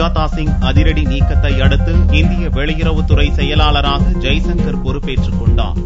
சுஜாதா சிங் அதிரடி நீக்கத்தை அடுத்து இந்திய வெளியுறவுத்துறை செயலாளராக ஜெய்சங்கர் பொறுப்பேற்றுக் கொண்டார்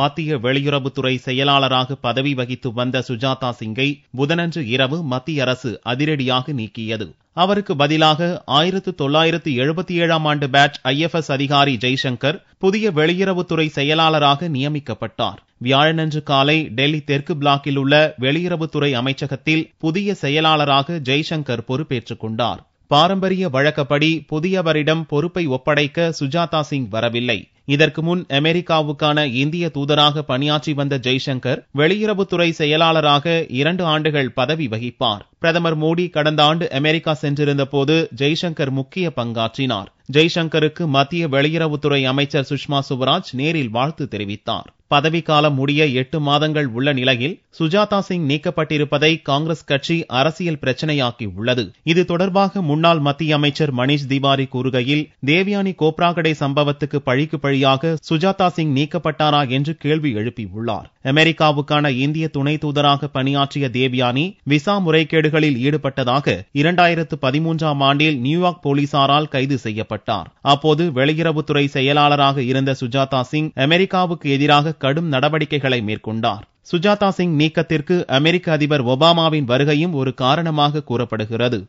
மத்திய வெளியுறவுத்துறை செயலாளராக பதவி வகித்து வந்த சுஜாதா சிங்கை புதனன்று இரவு மத்திய அரசு அதிரடியாக நீக்கியது அவருக்கு பதிலாக ஆயிரத்து தொள்ளாயிரத்து எழுபத்தி ஏழாம் ஆண்டு பேட்ச் ஐஎஃப்எஸ் அதிகாரி ஜெய்சங்கர் புதிய வெளியுறவுத்துறை செயலாளராக நியமிக்கப்பட்டார் வியாழனன்று காலை டெல்லி தெற்கு பிளாக்கில் உள்ள வெளியுறவுத்துறை அமைச்சகத்தில் புதிய செயலாளராக ஜெய்சங்கர் பொறுப்பேற்றுக் கொண்டாா் பாரம்பரிய வழக்கப்படி புதியவரிடம் பொறுப்பை ஒப்படைக்க சுஜாதா சிங் வரவில்லை இதற்கு முன் அமெரிக்காவுக்கான இந்திய தூதராக பணியாற்றி வந்த ஜெய்சங்கர் வெளியுறவுத்துறை செயலாளராக இரண்டு ஆண்டுகள் பதவி வகிப்பார் பிரதமர் மோடி கடந்த ஆண்டு அமெரிக்கா சென்றிருந்த போது ஜெய்சங்கர் முக்கிய பங்காற்றினார் ஜெய்சங்கருக்கு மத்திய வெளியுறவுத்துறை அமைச்சர் சுஷ்மா சுவராஜ் நேரில் வாழ்த்து தெரிவித்தார் பதவிக்காலம் முடிய எட்டு மாதங்கள் உள்ள நிலையில் சுஜாதா சிங் நீக்கப்பட்டிருப்பதை காங்கிரஸ் கட்சி அரசியல் பிரச்சனையாக்கி உள்ளது இது தொடர்பாக முன்னாள் மத்திய அமைச்சர் மணீஷ் திவாரி கூறுகையில் தேவியானி கோப்ராகடே சம்பவத்துக்கு பழிக்கு பழியாக சுஜாதா சிங் நீக்கப்பட்டாரா என்று கேள்வி எழுப்பியுள்ளார் அமெரிக்காவுக்கான இந்திய துணை தூதராக பணியாற்றிய தேவ்யானி விசா முறைகேடுகளில் ஈடுபட்டதாக இரண்டாயிரத்து பதிமூன்றாம் ஆண்டில் நியூயார்க் போலீசாரால் கைது செய்யப்பட்டார் அப்போது வெளியுறவுத்துறை செயலாளராக இருந்த சுஜாதா சிங் அமெரிக்காவுக்கு எதிராக கடும் நடவடிக்கைகளை மேற்கொண்டார் சுஜாதா சிங் நீக்கத்திற்கு அமெரிக்க அதிபர் ஒபாமாவின் வருகையும் ஒரு காரணமாக கூறப்படுகிறது